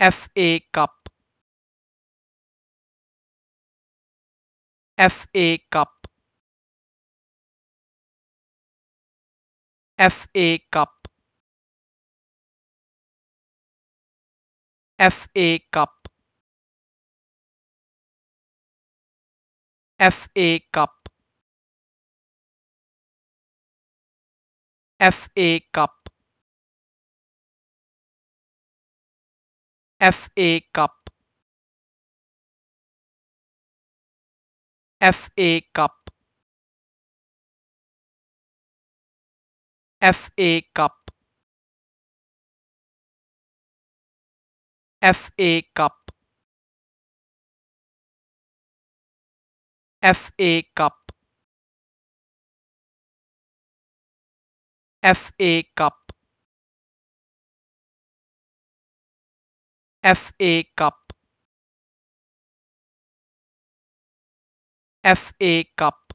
FA Cup FA Cup FA Cup FA Cup FA Cup FA Cup FA Cup FA Cup FA Cup FA Cup FA Cup FA Cup FA Cup FA Cup